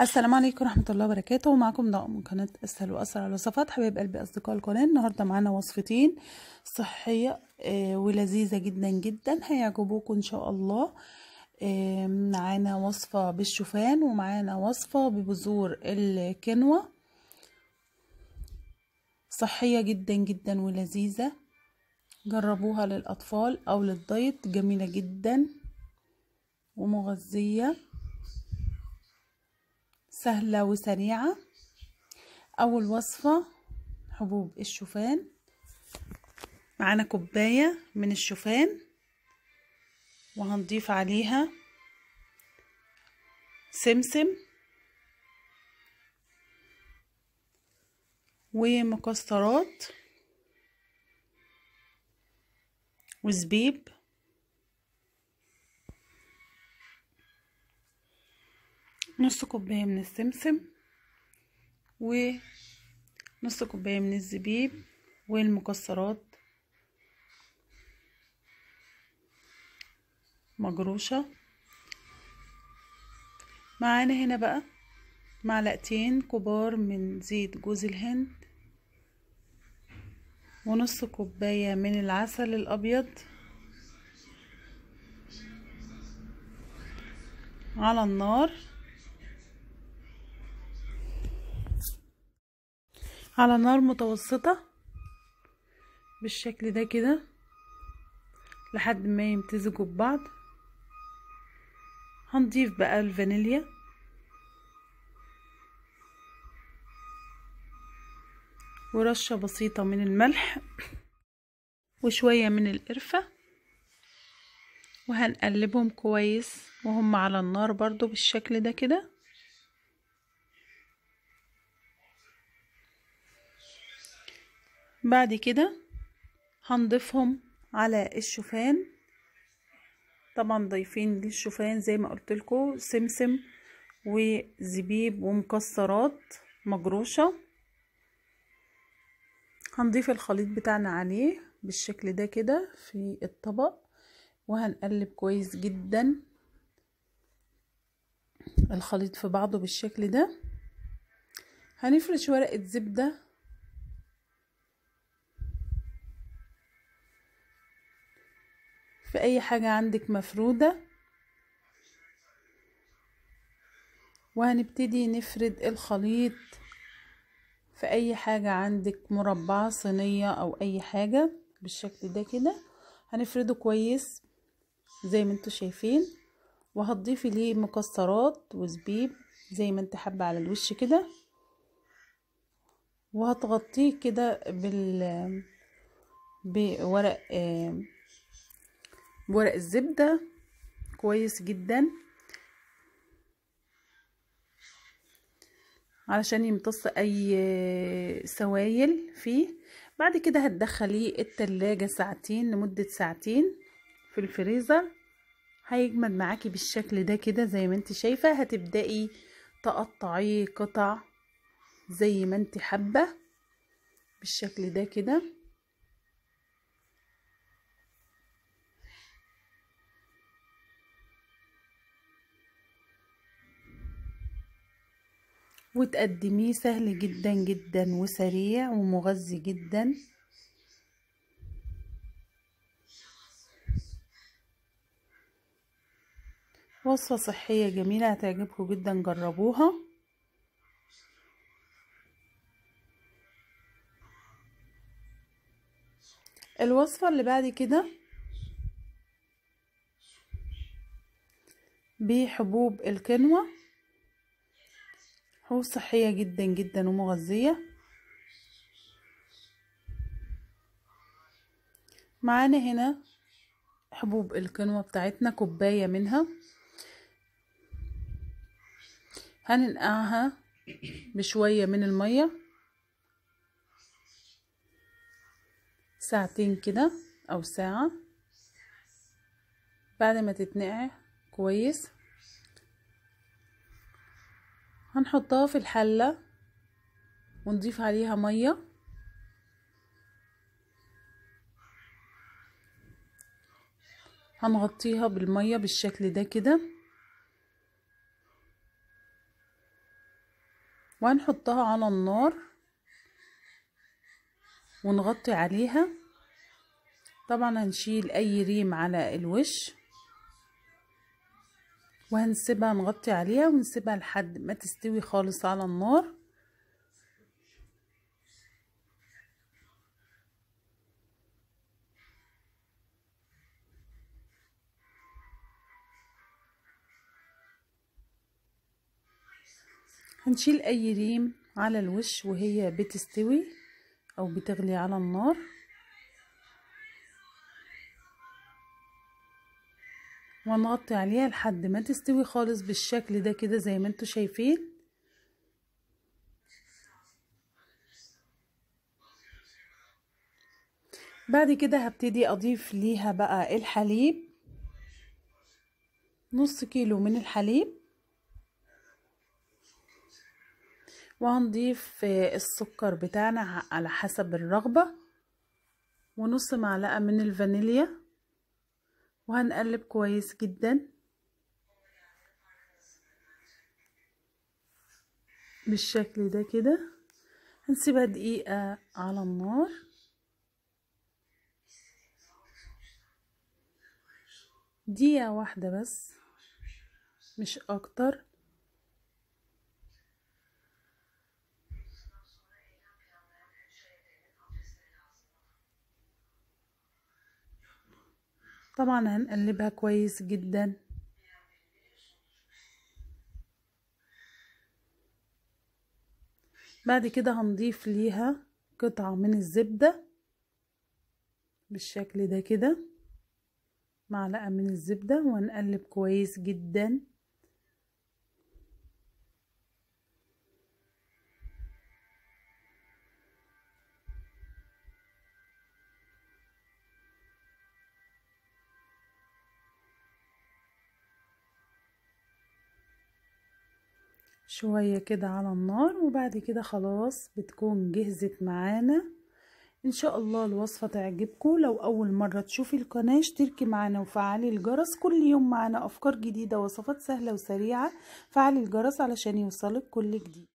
السلام عليكم ورحمة الله وبركاته معكم ضاء من قناة أسهل وأسرع الوصفات حبايب قلبي أصدقاء القناة النهاردة معانا وصفتين صحية آه، ولذيذة جدا جدا هيعجبوكم إن شاء الله معانا وصفة بالشوفان ومعانا وصفة ببذور الكنوة صحية جدا جدا ولذيذة جربوها للأطفال أو للدايت جميلة جدا ومغذية سهلة وسريعة أول وصفة حبوب الشوفان معانا كوباية من الشوفان وهنضيف عليها سمسم ومكسرات وزبيب نص كوباية من السمسم ونص كوباية من الزبيب والمكسرات مجروشة معانا هنا بقى معلقتين كبار من زيت جوز الهند ونص كوباية من العسل الأبيض على النار على نار متوسطة بالشكل ده كده لحد ما يمتزجوا ببعض هنضيف بقى الفانيليا ورشة بسيطة من الملح وشوية من القرفة وهنقلبهم كويس وهم على النار برضو بالشكل ده كده بعد كده هنضيفهم على الشوفان طبعا ضايفين للشوفان زي ما قلت لكم سمسم وزبيب ومكسرات مجروشه هنضيف الخليط بتاعنا عليه بالشكل ده كده في الطبق وهنقلب كويس جدا الخليط في بعضه بالشكل ده هنفرش ورقة زبدة في أي حاجة عندك مفرودة وهنبتدي نفرد الخليط في أي حاجة عندك مربعة صينية أو أي حاجة بالشكل ده كده هنفرده كويس زي ما انتوا شايفين وهتضيفي ليه مكسرات وزبيب زي ما انت حابة على الوش كده وهتغطيه كده بال بورق بورق الزبدة كويس جدا علشان يمتص اي سوائل فيه بعد كده هتدخليه التلاجة ساعتين لمدة ساعتين في الفريزر هيجمد معاكي بالشكل ده كده زي ما انت شايفة هتبدأي تقطعيه قطع زي ما انت حابة بالشكل ده كده وتقدميه سهل جدا جدا وسريع ومغذي جدا وصفة صحية جميلة هتعجبكم جدا جربوها الوصفة اللي بعد كده بحبوب الكنوة حبوب صحية جدا جدا ومغذية معانا هنا حبوب الكنوة بتاعتنا كوباية منها هننقعها بشوية من المية ساعتين كده او ساعة بعد ما تتنقع كويس هنحطها في الحلة ونضيف عليها مية هنغطيها بالمية بالشكل ده كده وهنحطها على النار ونغطي عليها طبعا هنشيل اي ريم على الوش وهنسيبها نغطي عليها ونسيبها لحد ما تستوي خالص على النار هنشيل اي ريم على الوش وهي بتستوي او بتغلي على النار ونغطي عليها لحد ما تستوي خالص بالشكل ده كده زي ما انتوا شايفين بعد كده هبتدي اضيف ليها بقى الحليب نص كيلو من الحليب وهنضيف السكر بتاعنا على حسب الرغبة ونص معلقة من الفانيليا وهنقلب كويس جدا بالشكل ده كده هنسيبها دقيقة على النار دقيقة واحدة بس مش أكتر طبعا هنقلبها كويس جدا بعد كده هنضيف ليها قطعة من الزبدة بالشكل ده كده معلقة من الزبدة وهنقلب كويس جداً شوية كده على النار وبعد كده خلاص بتكون جهزت معانا ان شاء الله الوصفة تعجبكم لو اول مرة تشوفي القناة اشتركي معانا وفعلي الجرس كل يوم معانا افكار جديدة وصفات سهلة وسريعة فعلي الجرس علشان يوصلك كل جديد